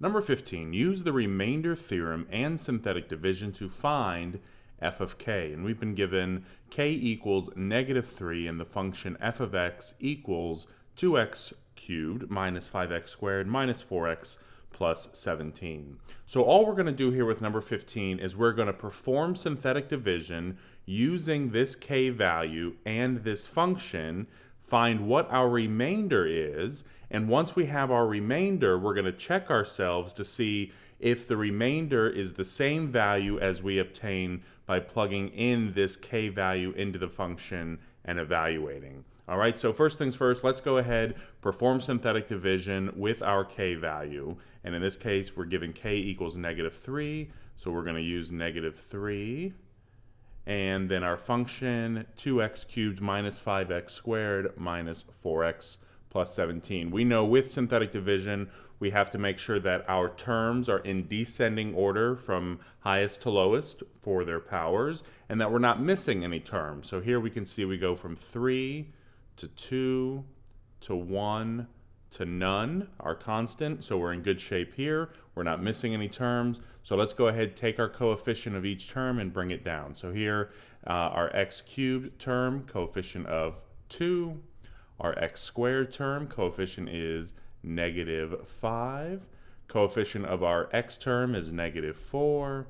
Number 15, use the remainder theorem and synthetic division to find f of k. And we've been given k equals negative 3 and the function f of x equals 2x cubed minus 5x squared minus 4x plus 17. So all we're going to do here with number 15 is we're going to perform synthetic division using this k value and this function find what our remainder is. And once we have our remainder, we're going to check ourselves to see if the remainder is the same value as we obtain by plugging in this k value into the function and evaluating. All right, so first things first, let's go ahead, perform synthetic division with our k value. And in this case, we're given k equals negative 3, so we're going to use negative 3 and then our function, 2x cubed minus 5x squared minus 4x plus 17. We know with synthetic division, we have to make sure that our terms are in descending order from highest to lowest for their powers and that we're not missing any terms. So here we can see we go from 3 to 2 to 1 to none, our constant, so we're in good shape here. We're not missing any terms. So let's go ahead, take our coefficient of each term and bring it down. So here, uh, our x cubed term, coefficient of 2. Our x squared term, coefficient is negative 5. Coefficient of our x term is negative 4.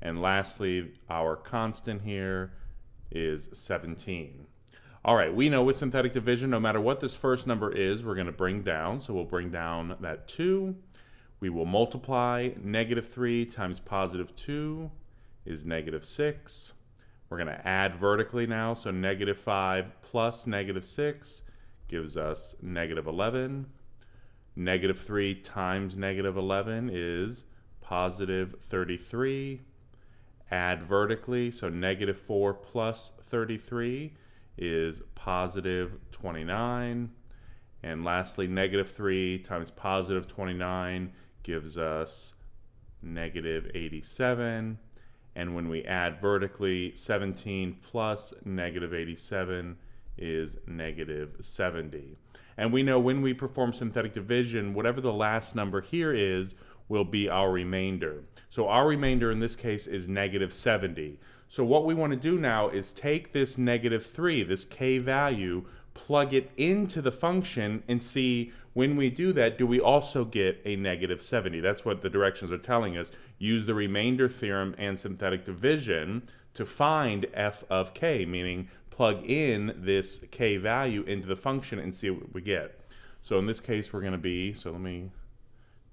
And lastly, our constant here is 17. All right, we know with synthetic division, no matter what this first number is, we're going to bring down. So we'll bring down that 2. We will multiply negative 3 times positive 2 is negative 6. We're going to add vertically now. So negative 5 plus negative 6 gives us negative 11. Negative 3 times negative 11 is positive 33. Add vertically, so negative 4 plus 33 is positive 29. And lastly, negative 3 times positive 29 gives us negative 87. And when we add vertically, 17 plus negative 87 is negative 70. And we know when we perform synthetic division, whatever the last number here is, will be our remainder. So our remainder in this case is negative 70. So what we want to do now is take this negative 3, this k value, plug it into the function and see when we do that, do we also get a negative 70? That's what the directions are telling us. Use the remainder theorem and synthetic division to find f of k, meaning plug in this k value into the function and see what we get. So in this case, we're going to be, so let me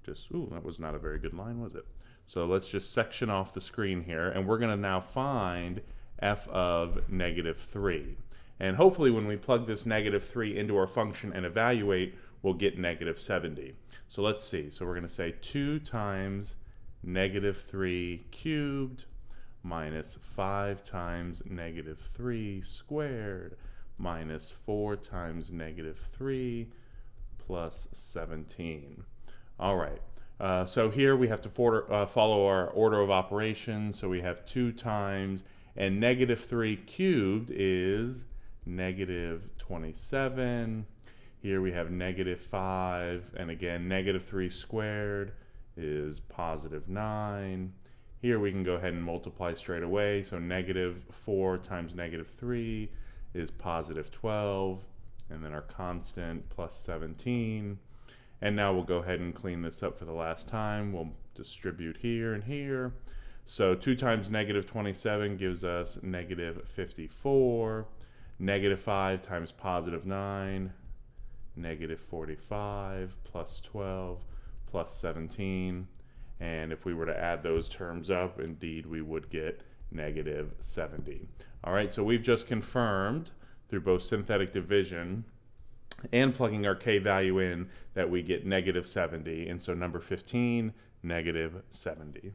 just, ooh, that was not a very good line, was it? So let's just section off the screen here, and we're going to now find f of negative 3. And hopefully when we plug this negative 3 into our function and evaluate, we'll get negative 70. So let's see. So we're going to say 2 times negative 3 cubed minus 5 times negative 3 squared minus 4 times negative 3 plus 17. All right. Uh, so here we have to for, uh, follow our order of operations. So we have 2 times, and negative 3 cubed is negative 27. Here we have negative 5, and again, negative 3 squared is positive 9. Here we can go ahead and multiply straight away. So negative 4 times negative 3 is positive 12. And then our constant plus 17. And now we'll go ahead and clean this up for the last time. We'll distribute here and here. So 2 times negative 27 gives us negative 54. Negative 5 times positive 9, negative 45, plus 12, plus 17. And if we were to add those terms up, indeed we would get negative 70. All right, so we've just confirmed through both synthetic division and plugging our k value in that we get negative 70. And so number 15, negative 70.